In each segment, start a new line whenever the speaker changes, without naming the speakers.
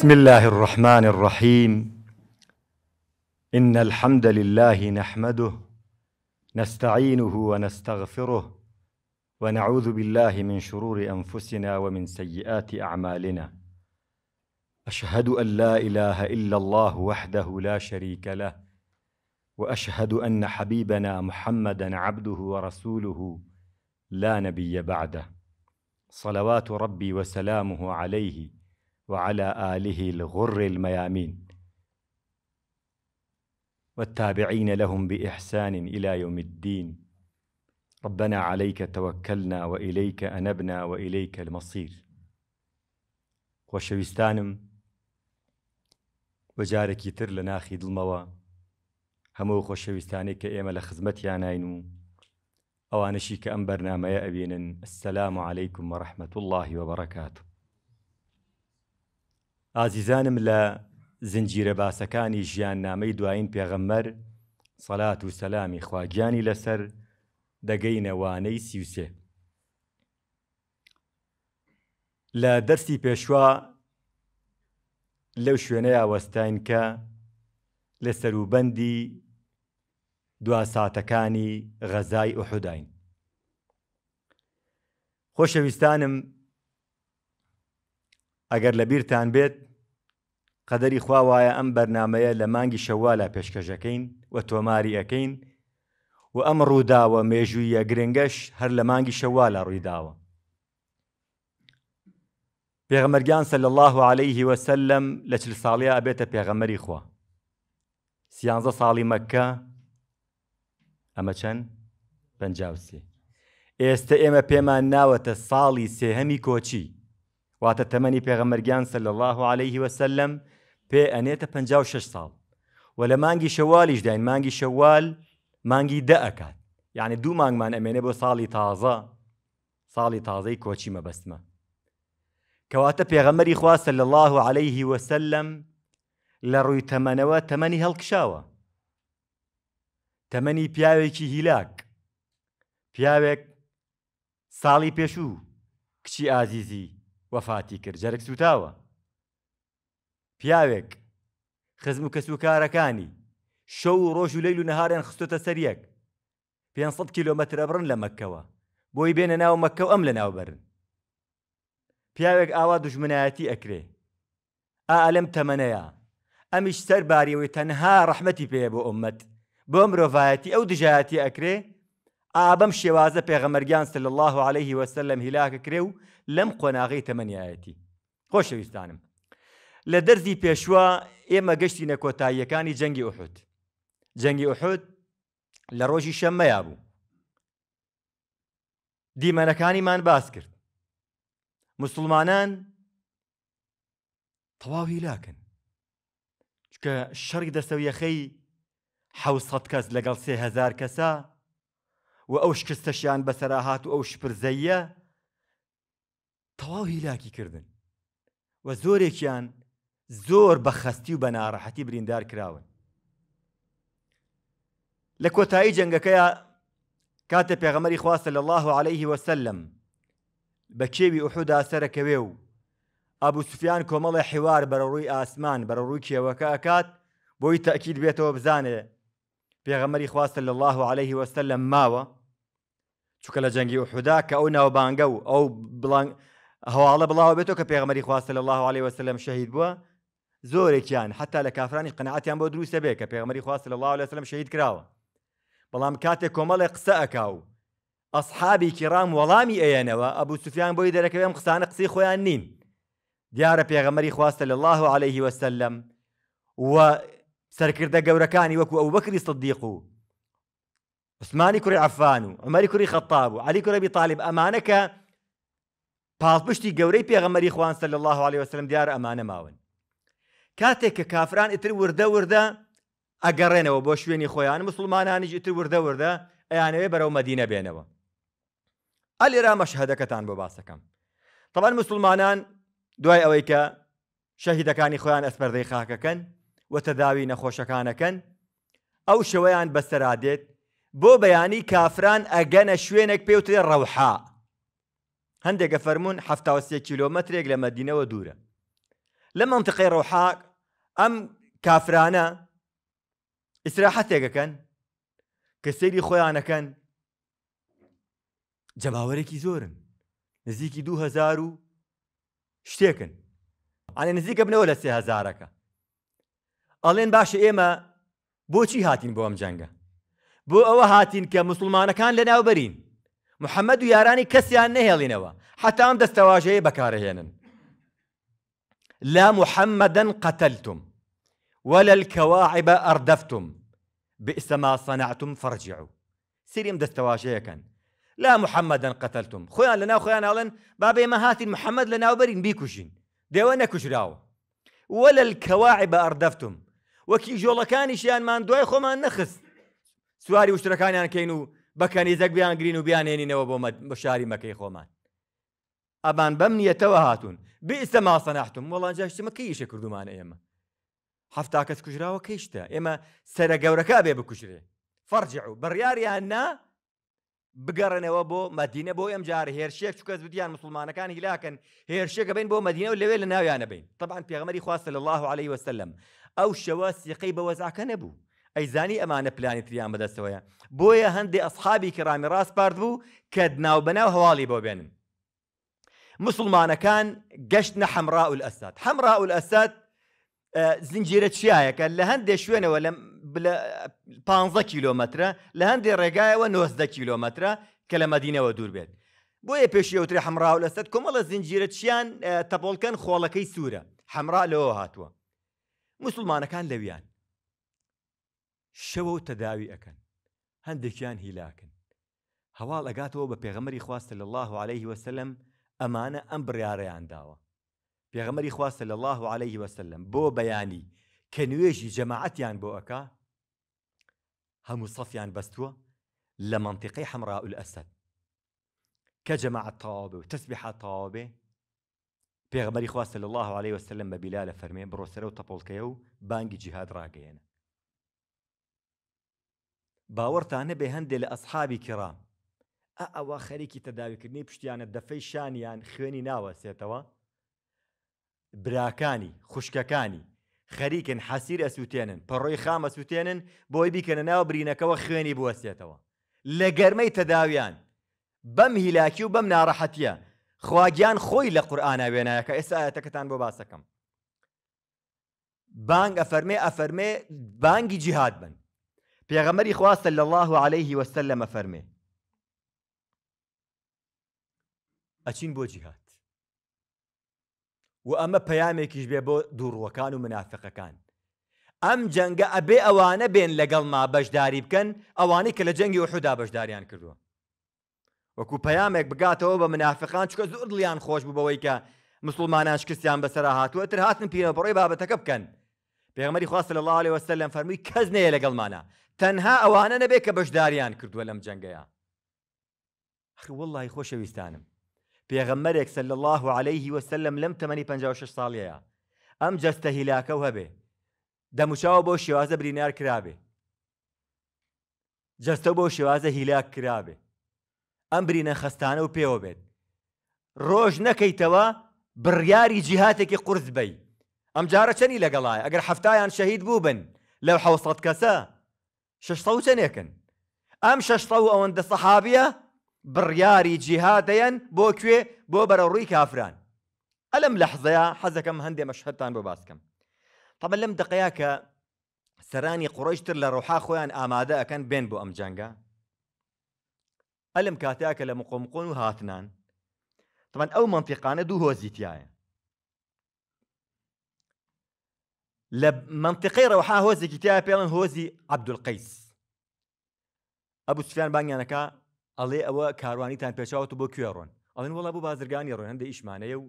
بسم الله الرحمن الرحيم ان الحمد لله نحمده نستعينه ونستغفره ونعوذ بالله من شرور انفسنا ومن سيئات اعمالنا اشهد ان لا اله الا الله وحده لا شريك له واشهد ان حبيبنا محمدا عبده ورسوله لا نبي بعده صلوات ربي وسلامه عليه وعلى آله الغر الميامين والتابعين لهم بإحسان إلى يوم الدين ربنا عليك توكلنا وإليك أنبنا وإليك المصير خۆشەویستانم وجارك يتر لنا خيد الموا همو خۆشەویستانی كايما لخزمت يا ناينو نین و ئەوانشی کە ئەم السلام عليكم ورحمه الله وبركاته ئازیزانم لە زنجیرە باسەکانی ژیان نامەی دوایین پێغەممەر سەلات و سەلامی خواگیانی لەسەر دەگەینەوانەی سیوسێ لە دەستی پێشوا لەو شوێنەیە وەستین کە لە سەروبەندی دواساتەکانی غەزای ئوحوداین خۆشەویستانم ئەگەر لە بیرتان بێت قەدەری خواوایە ئەم بەرنمەیە لە مانگی شەوالا پێشکەشەکەین و تۆماری ئەەکەین و ئەم ڕووداوە مێژوویە گرنگەش هەر لە مانگی شەوالا ڕوویداوە پێغەمەرگیان سە لە الله عليه وسلم لە چل ساڵیا ئەبێتە پێغەمەری خوا سیانزە ساڵی مەکە ئەمە چەند پنجاوسێ ئێستا ئێمە پێمان ناوەتە ساڵی سێهەمی کۆچی واتە تەمەنی پێغەمەرگیان سەل الله عليه وسلم پێ ئەنێتە 56 ساڵ و لە مانگی شەوالیش داین مانگی شەوال مانگی دە ئەکات یعنی دوو مانگمان ئەمێنێ بۆ ساڵی تازە ساڵی تازەی کۆچی مەبەستمە کەواتە پێغەمەری خواستە لە الله عليه وسلم لە ڕووی تەمەنەوە تەمەنی هەڵکشاوە تەمەنی پیاوێکی هیلاک پیاوێک ساڵی پێشوو کچی ئازیزی وەفاتی کرد جەرەک سوتاوە پیاوێک خزم و کەس و کارەکانی شەو و ڕۆژ و لەیل و نەهاریان خستۆتە سەریەک 500 کیلۆمەترە بڕن لە مەکەوە بۆی بێنە ناو مەکە ئەم لە ناوبرن پیاوێک ئاوا دژمنایەتی ئەکرێ ئا ئەلم تەمەنەیە ئەمیش سەر باریەوەی تەنها ڕەحمەتی پێە بۆ ئومەت بۆ مرۆڤایەتی ئەو دژایەتی ئەکرێ ئابەم شێوازە پێغەمەرگیان سل الله عليه وسلم هیلاکە کرێ و لەم قۆناغی تەمەنیایەتی خۆشەویستانم لە دەرزی پێشوە ئێمە گەشتی نەکۆتاییەکانی جەنگی ئوحود جەنگی ئوحود لە ڕۆژی شەممەیا بوو دیمەنەکانیمان باس کرد مسلمانان تەواوی لاکن چکە شەرک دەسەویەخەی حوسەت کەس لەگەڵ سێهزار کەسە و ئەو شکستەشیان بەسەراهات و ئەو شپرزەیە تەواو هیلاکی کردن و زۆرێکیان زۆر بە خەستی و بە ناڕەحەتی بریندار کراون لە کۆتایی جەنگەکەیە کاتە پێغەمەری خواستە لە الله عليه وسلم بە کێوی ئوحودا سەرەکەوێ و ئابوو سوفیان کۆمەڵی حیوار بەرە ڕووی ئاسمان بەرە ڕووی کێوەکە ئەکات بۆی تەکیید بێتەوە بزانێ پێغەمەری خواستە لە الله عليه وسلم ماوە چووکە لە جەنگی ئوحودا کە ئەو ناوبانگە و ئەو هو الله بالله کە پێغمەری خواستە لە الله عليه وسلم شهيد بوا زۆرێکیان يعني، حتا حتى لكافران قەنەعاتیان يعني بۆ دروستە بێ کە پێغمەری خواص لە الله وسلم شەهید کراوە بەڵام کاتێک کۆمەڵی قسە ئەکا و ئەسحابی کیڕام وەڵامی ئەێنەوە سفيان سوفیان بۆی دەرەکەوێم قسانە قسی خويا النين ديار پێغەمەری خواستە لە الله عليه وسلم و سەرکردە گەورەکانی وەکو ئەو بەکری صدیق و عثمانی کوری عفان و عمەری کوری خەتاب و علی کوڕبی طالب ئەمانەکە پاڵپشتی گەورەی پێغەمەری خوانسە لە الله عليه وسلم دیار ئەمانە ماون کاتێک کە کافران ئیتر وردە وردە ئەگەڕێنەوە بۆ شوێنی خۆیان مسلمانانیش ئیتر وردە وردە ئەیانەوێ بەرەو مەدینە بێنەوە ئەلێرا مەشهدەکەتان بۆ باسەکەم طبعا مسلمانان دوای ئەوەی کە شەهیدەکانی خۆیان ئەسپەردەی خاکەکەن وتەداوی نەخۆشەکانەکەن ئەو شەوەیان بەسەرادێت بۆ بەیانی کافران ئەگەنە شوێنێک پێوتێ ڕەوحە هەندێکە فەرمونون ه کیلومترێک لە مەدینەوە دوورە لە منتقی ڕۆحاک ئەم کافرانە ئیسراحەتێکەکەن کە سەیری خۆیانەکەن جەماوەرێکی زۆرن نزیکی دو هزار و شتێکن ئەێ نزیکە بنەوە لە سێ هزارەکە ئەڵێن باشە ئێمە بۆچی هاتین بۆ ئەم جەنگە بۆ ئەوە هاتین کە مسلمانەکان لە ناوبەرین محەممەد و یارانی کەسیان حتى ام دستواجه بكاره بەکارهێنن لا محمدا قتلتم ولا الكواعب أردفتم بئس ما صنعتم فارجعوا سيريم دستواجه كان لا محمدا قتلتم خويا لنا خويا نالن بابي ما هاتي محمد لنا وبرين بيكوشين ديوانا كجراو ولا الكواعب أردفتم وكي جولكاني شان مان دوي خو مان نخس سواري وشتركاني أنا كينو بەکەنیزەک بیان گرین و بیانێنینەوە بۆ بە شاری مەکەی خۆمان ئەبان بەم نیەتەوە هاتوون بئسە ماسەناحتم وەڵانجاشتمە کەیشە کردومانە ئێمە هەفتا کەس کوژراوە کەیشتە ئێمە سرە گەورەکە بێ بکوژرێ فەرجع و بڕیاریان نا بگەڕنەوە بۆ مدینە بۆ ئەم جار هێرشێک چکەس بدیان مسلمانەکان هیلاکەن هێرشێکە بین بۆ مدینە و لەوێ لە ناویانە بین طبعاان پێغمەری خواستە لە الله عليه وسلم ئەو شەوە سیقەی بە وەزاکە نەبوو ئەیزانی ئەمانە پلانی تریان بەدەستەوەیە بۆیە هەندێک ئەسحابی کرامی ڕاستپارد بوو کە ناوبەناو هەواڵی بۆ بێنن مسلمانەکان گەشتە حەمرا و ئەسات حەمرا و ئەسات زنجیرە چیایەکە لە هەندێک شوێنەوە لە 15 کیلومترە لە هەندێک ڕێگایەوە 90 کیلومترە کە لە مدینەوە دوور بێت بۆیە پێشیوتری حەمرا و لەسەد کۆمەڵە زنجیرە چیان تەپۆڵکەن خۆڵەکەی سوورە حەمرا لەوە هاتووە مسلمانەکان لەویان شوو تداوي أكن ئەەکەن هەندێکیان هیلاکن هەواڵ ئەگاتەوە بە پێغەمەری خواستە لە الله عليه وسلم أمانة أم برياري داوە پێغەمەری خواستە لە الله عليه وسلم بو بياني کە نوێژی يان بو أكا هەموو صف يان بستوا لمنطقي حمراء الأسد كجماعة جەماعەت وتسبحة بێ بيغمري تەسبیحات تەواو الله عليه وسلم بە فرمين لە فەرمێ بڕۆسەرە و تەپۆڵکەیە و باوەڕتانە بێ هەندێ لە ئەسحابی کرام ئەوە خەریکی تەداویکردنی پشتیانە دەفەی شانیان خوێنی ناوەسێتەوە براکانی خوشکەکانی خەریکن حەسیر ئەسووتێنن پەڕۆی خام ئەسووتێنن بۆی بیکەنە ناو برینەکەەوە خوێنی بوەسێتەوە لە گەرمەی تەداویان بەم هیلاکی و بەم ناڕەحەتە خواگیان خۆی لە قورآە وێنایەکە ئێستا ئاەتەکەتان بۆ باسەکەم بانگ ئەفەرمێ ئەفەرمێ بانگی جیهاد بن پێغەمەری خواستە لە الله عليه وەسە لەمە فەرمێ ئەچین بۆ جیهات و ئەمە پەیامێکیش بێ بۆ دووڕوەکان و منافقەکان ئەم جەنگە ئەبێ ئەوانە بێن لەگەڵ ما بەشداری بکەن ئەوانەی کە لە جەنگی وحدا بەشداریان کردووە وەکو پەیامێک بگاتەوە بە منافقان چکە زۆر دڵیان خۆش بووبەوەی کە مسلمانان شکستیان بەسرا هاتووە تر هاتن پینەپڕی بابەتەکە بکەن پێغمەری خواست لە الله عليه وسلم فەرمووی کەس نەیە لەگەڵمانە تەنها ئەوانە نەبێت کە بەشداریان کردووە لەم جەنگەیە خی وڵی خۆشەویستانم پێغەممەرێک سە لە الله عليهەیهی وسلم لەم تەمەنی 56 ساڵەیە ئەم جەستە هیلاکە و هەبێ دەموچاو بۆ شێوازە برینار کرابێ جەستە بۆ شێوازە هیلاک کرابێ ئەم برینە خستانە و پێوە بێت ڕۆژ نەکەیتەوە بڕیاری جیهاتێکی قرس بی ئەم جارە چەنی لەگەڵای ئەگەر هەفتیان شەهید بوو بن لەو حوسەت کەسە ششتە و چەنێکن ئەم ششتە و ئەوەندە سەحابە بڕیاری جیهادەیەن بۆ کوێ بۆ بەرەڕووی کافران ئەلم لە حزەیە حەزەکەم هەندێ مەشهتان بۆ باسکەم تەمە لەم دقەیە کە سەرانی قڕۆشتر لە ڕۆحا خۆیان ئامادە ئەەکەن بێن بۆ ئەم جەنگە ئەلم کاتیا کە لە مقۆمقۆن و هاتنان تەمان ئەو منتیقانە دوو هۆزیتیایە لە منطقی ڕەوەها هۆزێکی تیا پێڵن هۆزی عبدولقیس ئەبوو سوفیان بانگیانەکە ئەڵێ ئەوە کاروانیتان پێچاوت بۆ کوێڕۆن ئەڵێن وڵا بوو بازرگانی ڕۆن هەندە ئیشمانەیە و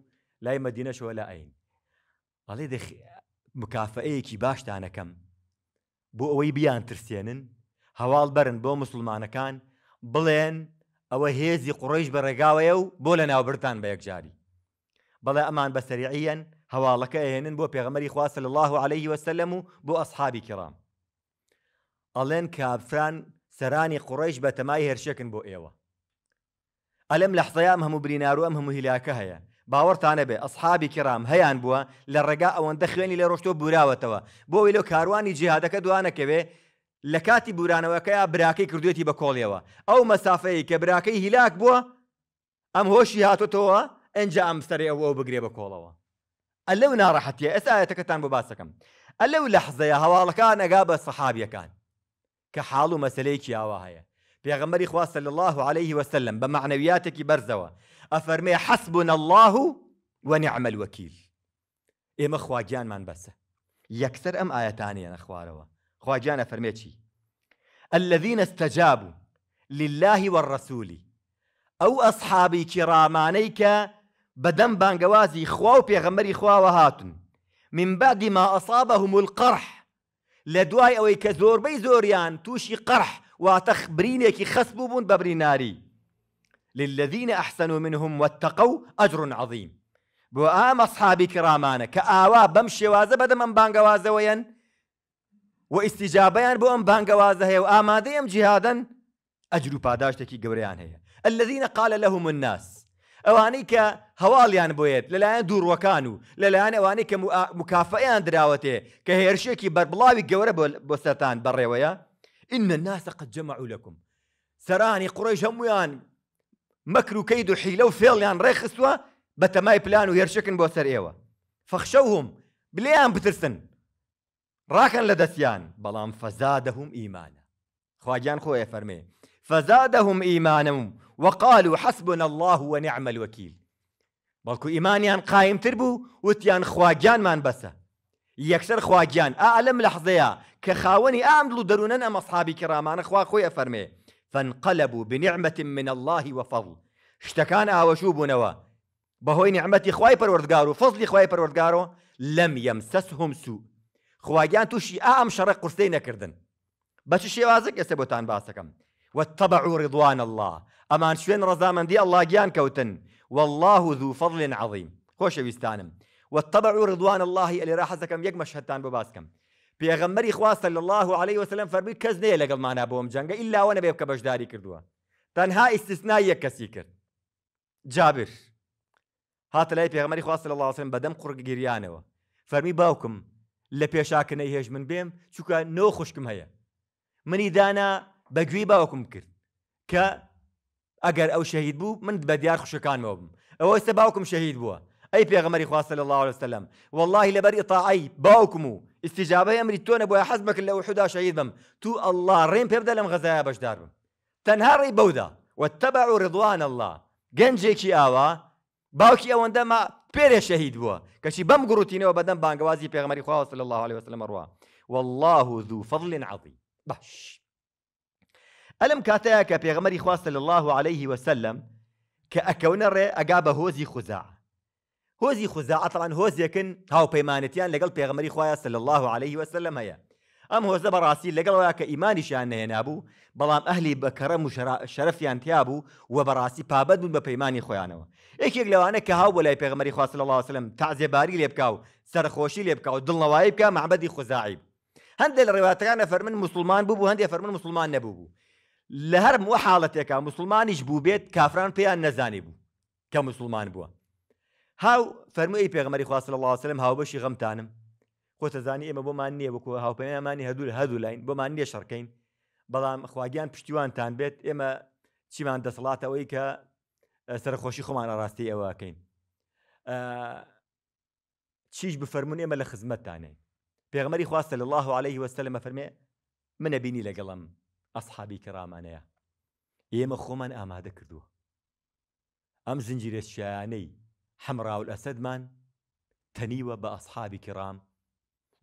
لای مەدینەشەوە لە ئاین ئەڵێ مکافەیەکی باشتانەکەم بۆ ئەوەی بیان ترسێنن هەواڵ بەرن بۆ مسلمانەکان بڵێن ئەوە هێزی قڕۆیش بە ڕێگاوەیە و بۆ لە ناوبرتان بە یەکجاری بەڵێ ئەمان بە سەریعیەن هەواڵەکە ئەهێنن بۆ پێغەمەری خواسە لە الله عليه وسلم و بۆ ئەسحابی کرام ئەڵێن کافران سەرانی قوڕیش بە تەمای هێرشەکن بۆ ئێوە ئەلم لە حزەیام هەموو برینارو ئەم هەموو هیلاکە هەیە باوەڕتانە بێ ئەسحابی کرام هەیان بووە لە ڕێگا ئەوەندە خوێنی لە ڕۆشتۆ بوراوەتەوە بۆ ویلۆ کاروانی جیهادەکە دوانەکەوێ لە کاتی بورانەوەکەیا براکەی کردوێتی بە کۆڵیەوە ئەو مەسافەیە کە براکەی هیلاک بووە ئەم هۆشی هاتوتەوە ئەنج ئەم سەر ئەوە بگرێ بە کۆڵەوە ئەلەو ناڕەحەتە ئێستا ئاەتەکەتان بباسكم اللو لحظة يا هەواڵەکان كان بە سەحابیەکان كان كحالو مسليك يا ئاوا في غمري خواستە صلى الله عليه وسلم بمعنوياتك بە معنەویاتێکی بەرزەوە ئەفەرمێ حەسبون الله وەنیعمل وەکیل ئێمە خواگیانمان بەسە یەکسەر ئەم يا نەخوارەوە خواجان فەرمێکی الذين استجابوا لله والرسول أو أصحابي كرامانيك بدم بانجوازي خواو و پێغەمەری خواوە هاتن من بعد ما أصابهم القرح لدواي دوای ئەوەی بيزوريان توشي قرح واتخبريني كي واتە ببريناري للذين أحسنوا منهم واتقوا أجر عظيم عظیم بۆ ئام ئەسحابی کرامانە کە ئاوا بەم شێوازە بەدەم ئەم بانگەوازەوەیەن و ئیسیجابیان بۆ ئەم بانگەوازە هەیە و ئامادە ئەم جیهادەن ئەجر و پاداشتێکی گەوریان الناس أوانيك هەواڵیان بۆیت لەلایەن دوورڕەکان و لەلایەن ئەوانەی کە مکافەیان دراوەتێ کە هێرشێکی بەربڵاوی گەورە بۆ سەران بەڕێوەیە ئین ناسە قەت جەمەعو لەکم سەرانی قڕۆیش هەمویان مەکر و کەید و حیلە و فێڵیان ڕێخستووە بە تەمای پلان و هێرشکن بۆ سەر ئێوە فەخشەوهم بلێیان بترسن ڕاکەن لە دەستیان بەڵام فەزادەهم ئیمانە خواگیان خۆیە فەرمێ فەزادەهم ئیمانم وقالوا حسبنا الله ونعم الوكيل بەڵکو ئیمانیان قایمتر بوو وتیان خواگیانمان بەسە یەکسەر خواگیان ئالم لە حزەیە کە خاوەنی ئامدڵ و دەروونەن ئەمە سحابی کڕامانە خوا خۆی ئەفەرمێ فەنقەلەبوو بنیعممەت من الله وفەڵ شتەکان ئاوەشوو بوونەوە بەهۆی نعممەتی خی پەروەردگار و فەزلی خی پەروەردگارۆ لەم یەمسەسهم سوو خواگیان تووشی ئام شەڕە قورسی نەکردن بەچ شێوازک ئێستا بۆتان باسەکەم وتەبع و ڕضوان الله من دي الله جان كوتن والله ذو فضل عظيم بيستانم واتبعوا رضوان الله اللي راح ئەلێرا حەزەکەم مشهد تان بباسكم پێغەمبەری خواستە صلى الله عليه وسلم فەرمی کەس نەیە لەگەڵمانە بۆم جەنگە ئللاوە نەبێ بکە بەشداری کردووە تەنها ئیسیسنا یەک کەسی کرد جابر هاتە لای پێغەمەری خواستە لە اللهسم بەدەم قڕگیریانەوە فەرمی فرمي باوكم پێشاکنەی نيهج من بێم چووکە نو خوشكم هيا مني دانا بەگوێی باوكم کرد کە اگر او شهید بو من د بدیار خوشکان بم او ئێستا باوکم بو اي ئەی پێغەمەری خواستە صلى الله وسلم والله لبر اطاعي باوكمو استجابه امر ئەمری تۆنە بۆە حەز لو لە وحدا بم تو الله رين پێ لم غزا بش بەشدار تنهاري بودا واتبعوا رضوان الله گنجي ڕضوان اوا باوكي اوندا باوکی ئەوەندە ما پێرێ شەهید بووە کەچی بەم گروتینەوە بەدەم بانگوازی پێغەمەری صلى الله عليه وسلم روا والله ذو فضل عظيم باش ألم كاتاك يا بيغمري خواص لە الله عليه وسلم کە ئەکەونە ڕێ ئەگا بە هۆزی خوزا هۆزی خوزا ئەتان هۆزیەکن هاوپەیمانەتیان لەگەڵ پێغمەری خوایە سل الله عليه وسلم هيا أم هۆزە بەڕاستی لەگەڵەوە کە ئیمانیشیان نهێنابوو بەڵام ئەهلی بەکەرەم و شەرفیان تیابوو و بەڕاستی پابەت بوون بە پەیمانی خۆیانەوە یەکێک لەوانە کە هاو بۆ لای پێغمەری خواست لە الله وسلم تازێباری لێ بکاو سەرخۆشی لێ بکاو دڵنەوەی بکە معبدی خوزاعی هەندێک لە ڕێواتەکانە فەرمن مسلمان بوبو هەندێک فرمن مسلمان نبوبو لە هەر وە حاڵەتێکە مسلمانیش بوو بێت کافران پێیان نەزانی بوو کە مسلمان بووە هاو فەرمووی پێغمەری خواست لە اللهوسلم هاوبەشی غەمتانم خۆتەزانی ئێمە بۆمان نییە وەکو هاوپەیەمانی هەدوو لە هەدوو لاین بۆمان نیە شەڕکەین بەڵام خواگیان پشتیوانتان بێت ئێمە چیمان دەسەڵاتەوەی کە سەرخۆشی خۆمان ئەڕاستی ئەوەکەین چیش بفەرمون ئێمە لە خزمەتتانێ پێغمەری خواستە لە الله عليه وسلمە فەرمێ منە بینی لەگەڵم ئەسحابی کەڕامانەیە ئێمە خۆمان ئامادە کردووە ئەم زنجیرە شایانەی حەمراول ئەسەدمان تەنیوە بە ئەسحابی کڕام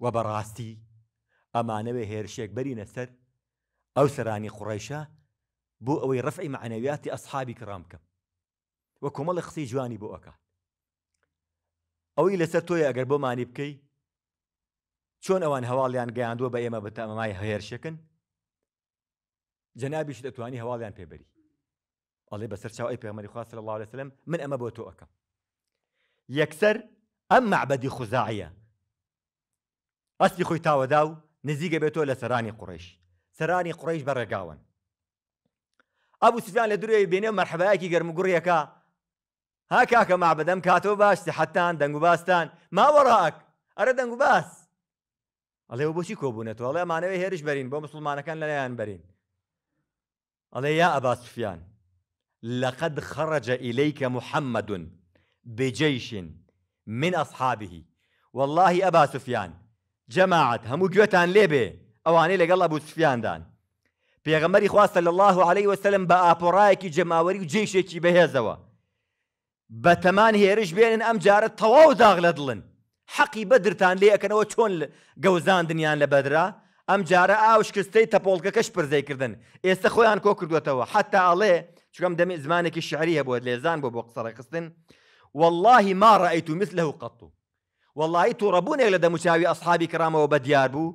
و بەڕاستی ئەمانەوە هێرشێک بەرینە سەر ئەو سەرانی قڕیشە بۆ ئەوەی ڕفعی معنەویاتی ئەسحابی کڕام بکەم وە کۆمەڵە قسەی جوانی بۆ ئەکات ئەوەی لەسەر تۆی ئەگەر بۆمانی بکەی چۆن ئەوان هەواڵیان گەیاندووە بە ئێمە بەتەمەمای هێرشەکەن جنابي شد اتواني هواليان بيبري الله بسر شاو اي بيغمري خواه صلى الله عليه وسلم من اما بوتو اكا يكسر ام معبد خزاعية اصلي خوي تاو داو نزيق بيتو سراني قريش سراني قريش برقاون ابو سفيان لدروي بيني مرحبا اكي قرم قريكا هاك هاك معبد ام كاتو باش سحتان دنقو باستان ما وراك ارد دنقو باس الله يبوشي كوبونتو الله معنوي هيرش برين بو مسلمان كان لا يان برين ئەڵێ یا ئەبا سوفیان لەقد خرج إليك محمد بجيش من أصحابه والله أبا سفيان جماعة همو گوێتان لێبێ ئەوانەی لەگەڵ ئەبوو سفیاندان پێغەمەری خواستە لە الله عليه وسلم بە ئاپۆڕایەکی جەماوەری و جێشێکی بەهێزەوە بە تەمان هێرش بێنن ئەم جارە تەواو داغ لە دڵن حەقی بەدرتان لێەکەنەوە چۆن گەوزاندنیان لە بەدرا ئەم جارە ئاوشکستەی تەپۆڵکەکەش پرزەیکردن ئێستا خۆیان کۆ کردوێتەوە حتا ئەڵێ چکەم دەمی زمانێکی شعریە بۆ لێزان بۆ بۆ بو واللهی ما ڕائیت و مثل لەو قەت و واللهی تو ڕەبوونێک لە دەموچاوی کرام کرامەوە بە بو بنوع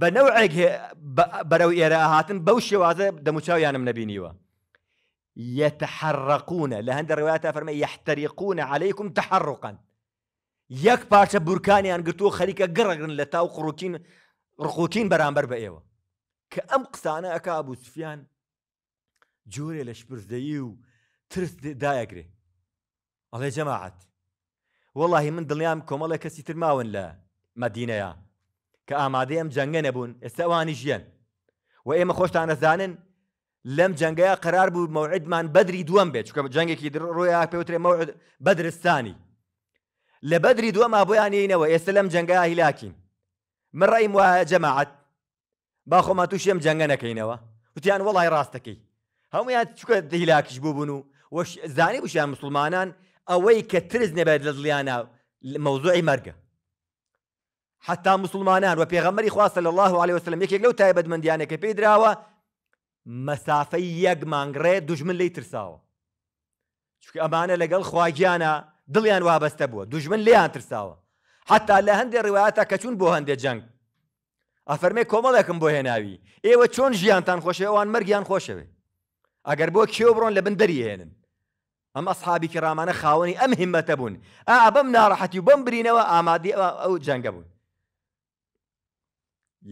بە نەوعێک بەرەو ئێرە هاتن بەو شێوازە دەموچاویانم وا يتحرقون لهند الروايات فرمي يحترقون عليكم تحرقا یەک باشا بركاني ان قلتو گەڕگرن لە لتاو قڕووکین ڕقوتین بەرامبەر بە ئێوە کە ئەم قسانە ئەک ئابوو سوفیان جۆرێ لە شپرزدەیی و ترس دایەگرێ ئەڵێ جەماعەت وەڵی من دڵیان کۆمەڵە کەسی ترماون لە مەدینەیە کە ئامادەی ئەم جەنگە نەبوون ئێستاوانی ژیان و ئێمە خۆشتان نەزانن لەم جەنگەیە قرار بوو مەوعدمان بەدری دووەم بێت چکە جەنگێکی ڕۆیا پێوترێ بەدرستانی لە بەدری دووەما بۆیانینەوە ئێستا لەم جەنگە هیلاکین من ڕێیم وایە جەماعەت با خۆمان تووشێم جەنگە نەکەینەوە وتیان وڵای ڕاستەکەی هەمویان چکە دهیلاکیش بووبوون و زانی بشیان مسلمانان ئەوەی کە ترز نەبێت لە دڵیانە مەوزوعی مەرگە حتا مسلمانان و پێغەمەری خواستە لە الله عليه وسلم یەکێک لەو تایبەتمەندیانە کە پێی دراوە مەسافەی یەک مانگڕێ دوژمن لی ترساوە چکە ئەمانە لەگەڵ خواگیانە دڵیان وابەستە بووە دوژمن لیان ترساوە حتى لە هەندێک ڕواتە کە چون بۆ هەندێک جەنگ ئەفەرمێ کۆمەڵێکم بۆ هێناوی ئێوە چۆن ژیانتان جيان مرگیان خۆشەوێ ئەگەر بۆ کێو بڕۆن لە بندەری هێنن ئەم ئەسحابی کرامانە خاوەنی ئەم هیمەتە بوون ئا بەم ناڕەحەتی و بەم برینەوە ئامادی ئەو جەنگە بوون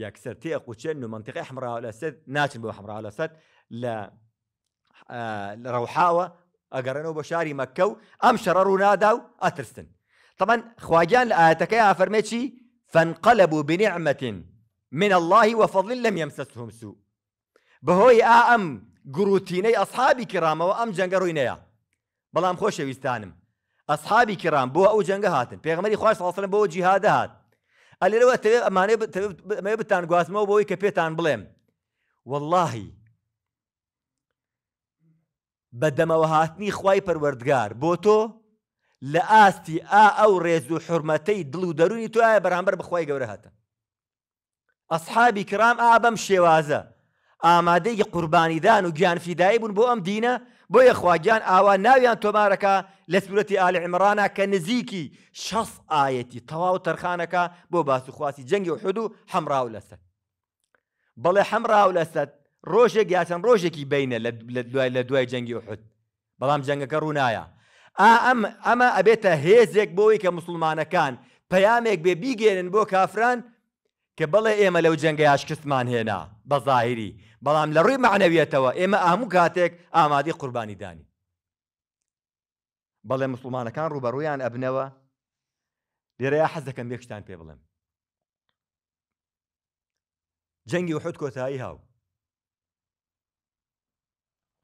یەکسەر تێ قوچێن و منتیقی حمرا لە سەد ناچن بۆ حمرا لە لە ڕەوحاوە ئەگەڕێنەوە بە شاری مەکە و ئەم شەڕە ڕوونادا ئەترستن طبعا خواجان لآياتك آه، فرميتشي فانقلبوا بنعمة من الله وفضل لم يمسسهم سوء بهوي بهۆی آه، أصحابي ئەم گروتینەی ئەسحابی کرامەوە ئەم جەنگە ڕووینەیە بەڵام خۆشەویستانم ئەسحابی کرام بۆ ئەو جەنگە هاتن الله عليه وسلم بو جیهادە هات ئەلێرەوە تەوێت ئەمانەیە بتان گواستمەوە بۆی کە پێتان بڵێم واللهی والله هاتنی وهاتني پەروەردگار بۆ بوتو لە ئاستی ئا ئەو ڕێز و حرمەتەی دڵ و دەرونی توایە بەرامبەر بخوای گەورە هاتە ئەسحابی کرام ئا بەم شێوازە ئامادەیەکی قوربانیدان و گیانفیدایی بوون بۆ ئەم دینە بۆ یەخواگیان ئاوا ناویان تۆمارەکە لە سوورەتی ئال عمرانە کە نزیکی شەس ئاەتی تەواو تەرخانەکە بۆ باسوخواستی جەنگی و حود و حەمراو لەسەر بەڵێ حەمراو لەسەر ڕۆژێک یاچەند ڕۆژێکی بینە لە دوای جەنگی و حود بەڵام جەنگەکە ڕوونایە ئەمە ئەبێتە هێزێک بۆی کە مسلمانەکان پەیامێک بێ بیگێنن بۆ کافران کە بەڵێ ئێمە لەو جەنگە یاشکستمان هێنا بە زاهری بەڵام لە ڕووی معنەویەتەوە ئێمە ئاموو کاتێک ئامادی قوربانی دانی بەڵێ مسلمانەکان ڕوبەڕوویان ئەبنەوە لێرەیە حەز دەکەم یەکشتان پێ بڵێم جەنگی وحود کۆتایی هاو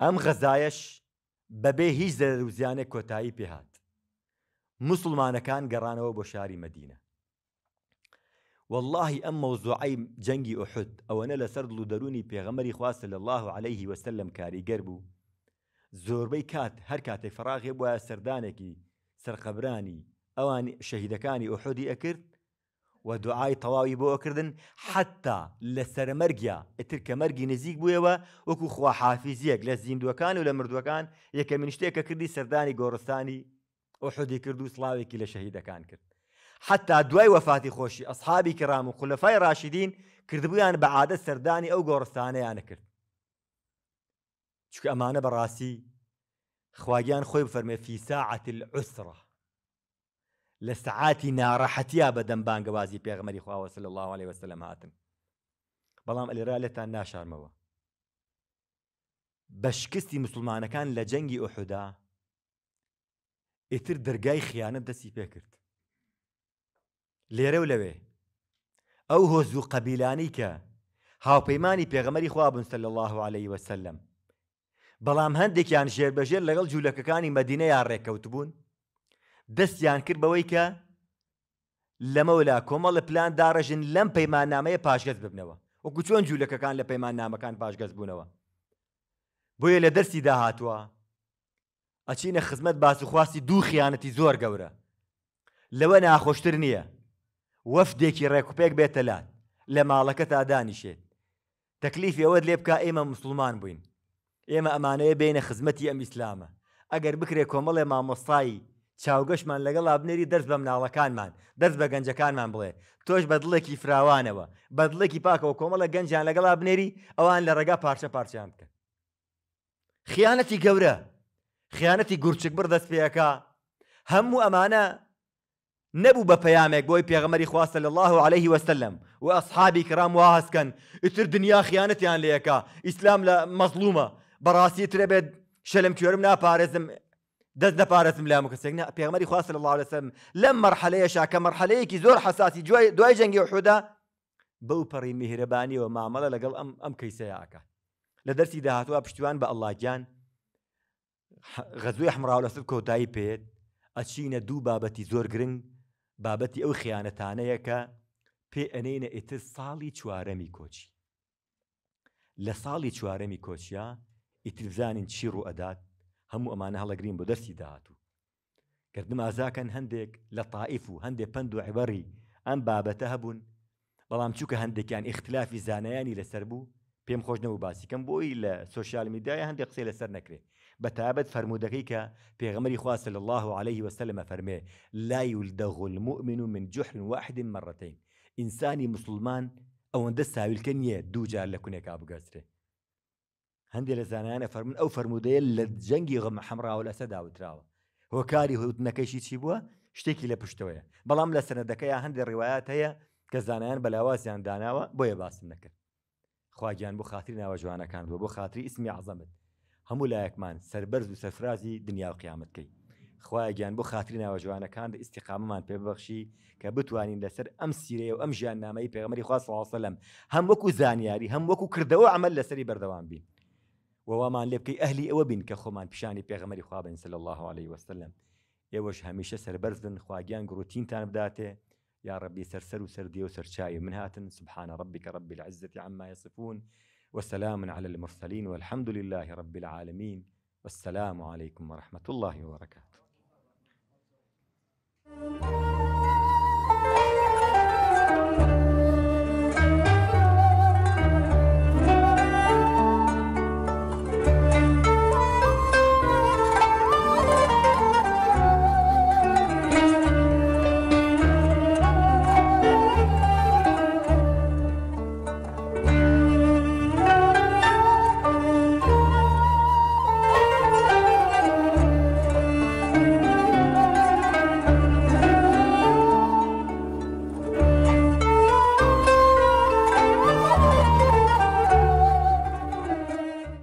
ئەم غەزایش بەبێ هیچ دەروزیانە کۆتایی پێهات مسلمانەکان گەڕانەوە بۆ شاری مدینە واللهی ئەم مەوزوعی جەنگی ئوحد ئەوەنە لەسەر و دەرونی پێغەمەری خواستە لە الله عليه وسلم کاریگەر بوو زۆربەی کات هەر کاتێک فراغێ بواە سەردانێکی سەرقەبرانی ئەوان شەهیدەکانی ئوحودی ئەکرد و دوعای تەواوی بۆ ئەکردن حتا لە سەرمەرگیا ئتر کە مەرگی نزیک بوویەوە وەکو خواحافیزیەک لە زیندوەکان و لە مردوەکان یەکە منشتێکە کردی سەردانی گۆڕستانی ئەو حودی کرد و سلااوێکی لە شەهیدەکان کرد حتا دوای وەفاتی خۆشی ئەسحابی کرام و خولەفای ڕاشیدین کردبوویان بە عادە سەردانی ئەو گۆڕستانەیانە کرد چکە ئەمانە بەڕاستی خواگیان خۆی بفەرمێ فیساعەت العسرە لە سعاتی ناڕەحەتیا بە دەمبانگەوازی پێغمەری خواوە سل الله عليه وسلم هاتن بەڵام ئەلێرا لێتان ناشارمەوە بە شکستی مسلمانەکان لە جەنگی ئۆحدا ئیتر دەرگای خیانەت دەستی پێکرد لێرە و لەوێ ئەو هۆز و قەبیلانی کە هاوپەیمانی پێغەمەری خوابن سل الله عليه وسلم بەڵام هەندێکیان ژێربەژێر لەگەڵ جوولەکەکانی مەدینە یان ڕێککەوت بوون دەستیان کرد بەوەی کە لەمەولا کۆمەڵە پلان داڕژن لەم پەیمانامەیە پاشگەز ببنەوە وەکو چۆن جوولەکەکان لە پەیمانامەکان پاشگەز بوونەوە بۆیە لە دەرسی داهاتوە ئەچینە خزمەت باسوخواستی دوو خیانەتی زۆر گەورە لەوە ناخۆشتر نییە وەفدێکی ڕێکوپێک بێتەلات لە ماڵەکە تا دانیشێت تەکلیفی ئەوەت لێ بکە ئێمە مسلمان بووین ئێمە ئەمانەیە بینە خزمەتی ئەم ئیسلامە ئەگەر بکرێ کۆمەڵێ مامۆستایی چاوگەشمان لەگەڵ ئابنێری دەست بە مناڵەکانمان دەست بە گەنجەکانمان بڵێ تۆش بەدڵێکی فراوانەوە بەدڵێکی پاکەوە کۆمەڵە گەنجیان لەگەڵ ئابنێری ئەوان لە ڕێگا پارچە پارچیان بکە خیانەتی گەورە خیانەتی گورچک بر دەست پێەکە هەموو ئەمانە نەبوو بە پەیامێک بۆی پێغەمەری خواستە لە الله عليه وسلم و ئەسحابی کرام واهسکەن ئیتر دنیا خیانەتیان لەیەکە ئیسلام لە مەزلومە بەڕاستی ترە بێت شەلم کوێرم ناپارێزم دەست دەپارێتم لام کەسێک نە پێغمەری خواست لە لاڵەسم لەم مەرحەلەیەشا کە مەرحەلەیەکی زۆر حساسی دوای دوای جەنگی وحودا بەو پەڕی میهرەبانیەوە مامەڵە لەگەڵ ئەم ئەم کەیسەیەکە لە دەرسی داهاتوە پشتیوان بە ئەللاگیان غەزوی حمراو لەسەر کۆتایی پێێت ئەچینە دوو بابەتی زۆر گرنگ بابەتی ئەو خیانەتانەیەکە پێ ئەنینە ئێتە ساڵی چوارەمی کۆچی لە ساڵی چوارەمی کۆچیا ئیترزانین چی ڕوو ئەدات هەموو امانه هلا بۆ دەستی داتو کردم ئازاکەن هەندێک لە هندي و عبري پند و تهبون ئەم بابەتە هەبوون بەڵام چووکە هەندێکیان اختلافی زانایانی لەسەر بوو پێم خۆشنەوە باسیکەم بۆی لە سوۆشال میداای هەندێک قسەی لەسەر نەکرێت بە تابەت فرەرمودەکەی کە پێغمەری خواستە الله عليه وسلم فرمي لا يلدغ المؤمن من جحر واحد مرتين إنساني مسلمان أو ئەوەندە ساویلکە دو دووجار لە ابو بگەسترێت هەندێک لە زانانە فەرمن ئەو فرەرمودەیە لە جەنگی غمە حەمراوە لەسە داوتراوە هۆکاری هوتنەکەشی چی بووە شتێکی لە پشتەوەیە بەڵام لە سەنەدەکەی هەندێک ڕیواات هەیە کە زانایان بەلاوازیان داناوە بۆیە باسم نەکرد خواگیان بۆ خاتری ناوە جوانەکان بوو بۆ خاتری ئسمی عزەمت هەموو لایەکمان سربەرز و سەفرازی دنیا و قیامەتکەی خخوایگەیان بۆ خاتری ناوە جوانەکان لە ئیسیقامان پێبەخشی کە بتوانین لەسەر ئەم سیرەیە و ئەم ژیان نامەی پێغمەری خواست سەلم هەم وەکو زانیاری هەم وەکو کردەوە ئەمەل لەسری بەردەوام بین ووامان لێ أهلي أوبين ئەوە بشاني کە خۆمان پیشانی پێغەمەری سل الله عليه وسلم سر برزن سربەرز بن تان بداته يا ربي سر سر وسر ديو سر شاي من هاتن سبحان ربك رب العزة عما يصفون وسلام على المرسلين والحمد لله رب العالمين والسلام عليكم ورحمة الله وبركاته